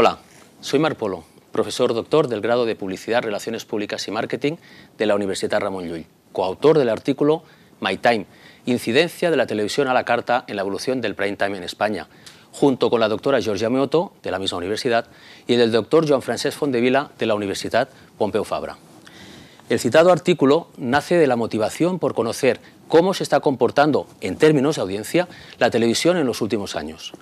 Hola, soy Mar Polo, profesor doctor del grado de Publicidad, Relaciones Públicas y Marketing de la Universidad Ramón Llull, coautor del artículo My Time, incidencia de la televisión a la carta en la evolución del prime time en España, junto con la doctora Georgia Meoto, de la misma universidad, y el del doctor Joan Francesc Fondevila, de la Universidad Pompeu Fabra. El citado artículo nace de la motivación por conocer cómo se está comportando, en términos de audiencia, la televisión en los últimos años.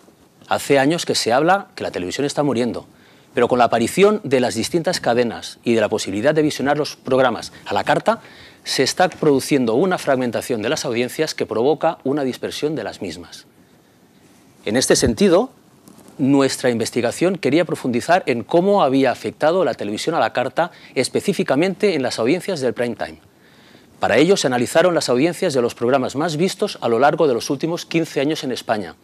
Hace años que se habla que la televisión está muriendo, pero con la aparición de las distintas cadenas y de la posibilidad de visionar los programas a la carta, se está produciendo una fragmentación de las audiencias que provoca una dispersión de las mismas. En este sentido, nuestra investigación quería profundizar en cómo había afectado la televisión a la carta específicamente en las audiencias del prime time. Para ello se analizaron las audiencias de los programas más vistos a lo largo de los últimos 15 años en España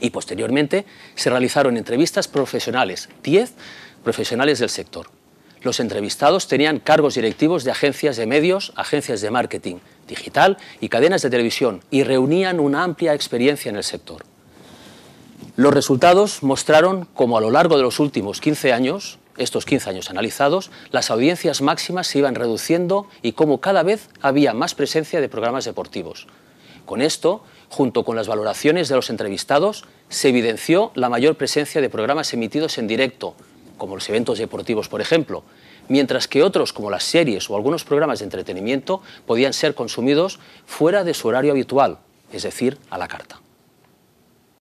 y posteriormente se realizaron entrevistas profesionales, 10 profesionales del sector. Los entrevistados tenían cargos directivos de agencias de medios, agencias de marketing digital y cadenas de televisión y reunían una amplia experiencia en el sector. Los resultados mostraron cómo a lo largo de los últimos 15 años, estos 15 años analizados, las audiencias máximas se iban reduciendo y cómo cada vez había más presencia de programas deportivos. Con esto, junto con las valoraciones de los entrevistados, se evidenció la mayor presencia de programas emitidos en directo, como los eventos deportivos, por ejemplo, mientras que otros, como las series o algunos programas de entretenimiento, podían ser consumidos fuera de su horario habitual, es decir, a la carta.